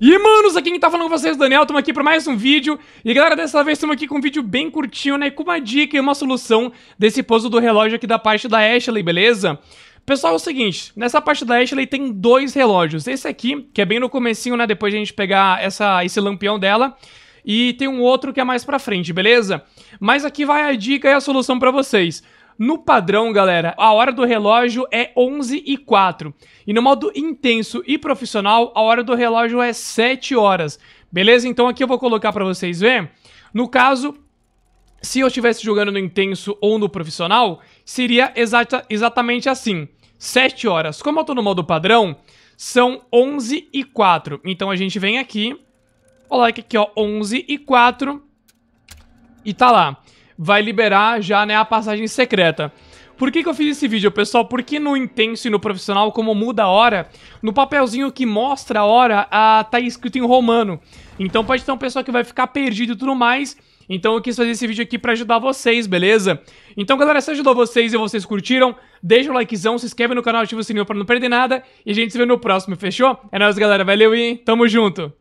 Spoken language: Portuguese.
E manos, aqui quem tá falando com vocês, Daniel, estamos aqui para mais um vídeo. E galera, dessa vez estamos aqui com um vídeo bem curtinho, né, com uma dica e uma solução desse pouso do relógio aqui da parte da Ashley, beleza? Pessoal, é o seguinte, nessa parte da Ashley tem dois relógios. Esse aqui, que é bem no comecinho, né, depois de a gente pegar essa, esse lampião dela. E tem um outro que é mais pra frente, beleza? Mas aqui vai a dica e a solução para vocês. No padrão, galera, a hora do relógio é 11 e 4. E no modo intenso e profissional, a hora do relógio é 7 horas. Beleza? Então aqui eu vou colocar para vocês verem. No caso, se eu estivesse jogando no intenso ou no profissional, seria exata, exatamente assim. 7 horas. Como eu tô no modo padrão, são 11 e 4. Então a gente vem aqui, coloca aqui, ó, 11 e 4 e tá lá vai liberar já né, a passagem secreta. Por que, que eu fiz esse vídeo, pessoal? Porque no intenso e no profissional, como muda a hora, no papelzinho que mostra a hora, a, tá escrito em romano. Então pode ter um pessoal que vai ficar perdido e tudo mais. Então eu quis fazer esse vídeo aqui para ajudar vocês, beleza? Então galera, se ajudou vocês e vocês curtiram, deixa o likezão, se inscreve no canal, ativa o sininho para não perder nada. E a gente se vê no próximo, fechou? É nóis galera, valeu e tamo junto!